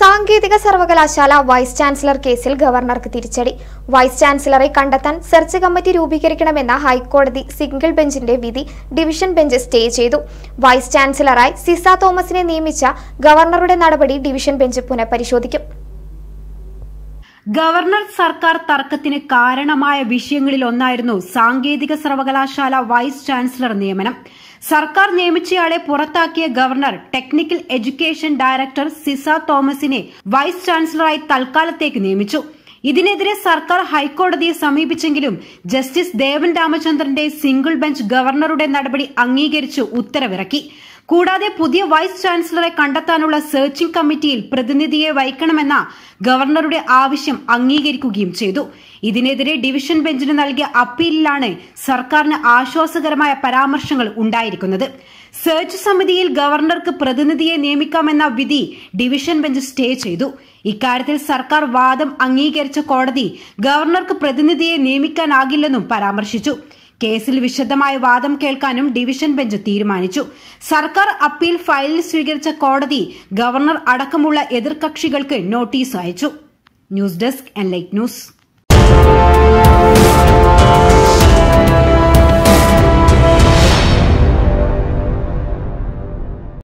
സാങ്കേതിക സർവകലാശാല vice chancellor കേസിൽ ഗവർണർക്ക് തിരിച്ചടി വൈസ് ചാൻസലറെ കണ്ടെത്താൻ സെർച്ച് കമ്മിറ്റി രൂപീകരിക്കണമെന്ന ഹൈക്കോടതി സിംഗിൾ ബെഞ്ചിന്റെ വിധി ഡിവിഷൻ ബെഞ്ച് സ്റ്റേ ചെയ്തു വൈസ് ചാൻസലറായി സിസ തോമസിനെ നിയമിച്ച ഗവർണറുടെ നടപടി ഡിവിഷൻ ബെഞ്ച് പുനഃപരിശോധിക്കും ഗവർണർ സർക്കാർ തർക്കത്തിന് കാരണമായ വിഷയങ്ങളിൽ ഒന്നായിരുന്നു സാങ്കേതിക സർവകലാശാല വൈസ് ചാൻസലർ നിയമനം സർക്കാർ നിയമിച്ചയാളെ പുറത്താക്കിയ governor technical education director Sisa തോമസിനെ വൈസ് ചാൻസലറായി തൽക്കാലത്തേക്ക് നിയമിച്ചു ഇതിനെതിരെ സർക്കാർ ഹൈക്കോടതിയെ സമീപിച്ചെങ്കിലും ജസ്റ്റിസ് ദേവൻ രാമചന്ദ്രന്റെ സിംഗിൾ ബെഞ്ച് ഗവർണറുടെ നടപടി അംഗീകരിച്ച് ഉത്തരവിറക്കി കൂടാതെ പുതിയ വൈസ് ചാൻസലറെ കണ്ടെത്താനുള്ള സെർച്ചിംഗ് കമ്മിറ്റിയിൽ പ്രതിനിധിയെ വഹിക്കണമെന്ന ഗവർണറുടെ ആവശ്യം അംഗീകരിക്കുകയും ചെയ്തു ഇതിനെതിരെ ഡിവിഷൻ ബെഞ്ചിന് നൽകിയ അപ്പീലിലാണ് സർക്കാരിന് ആശ്വാസകരമായ പരാമർശങ്ങൾ ഉണ്ടായിരിക്കുന്നത് സെർച്ച് സമിതിയിൽ ഗവർണർക്ക് പ്രതിനിധിയെ നിയമിക്കാമെന്ന വിധി ഡിവിഷൻ ബെഞ്ച് സ്റ്റേ ചെയ്തു ഇക്കാര്യത്തിൽ സർക്കാർ വാദം അംഗീകരിച്ച കോടതി ഗവർണർക്ക് പ്രതിനിധിയെ നിയമിക്കാനാകില്ലെന്നും പരാമർശിച്ചു കേസിൽ വിശദമായ വാദം കേൾക്കാനും ഡിവിഷൻ ബെഞ്ച് തീരുമാനിച്ചു സർക്കാർ അപ്പീൽ ഫയലിൽ സ്വീകരിച്ച കോടതി ഗവർണർ അടക്കമുള്ള എതിർകക്ഷികൾക്ക് നോട്ടീസ് അയച്ചു news desk and light news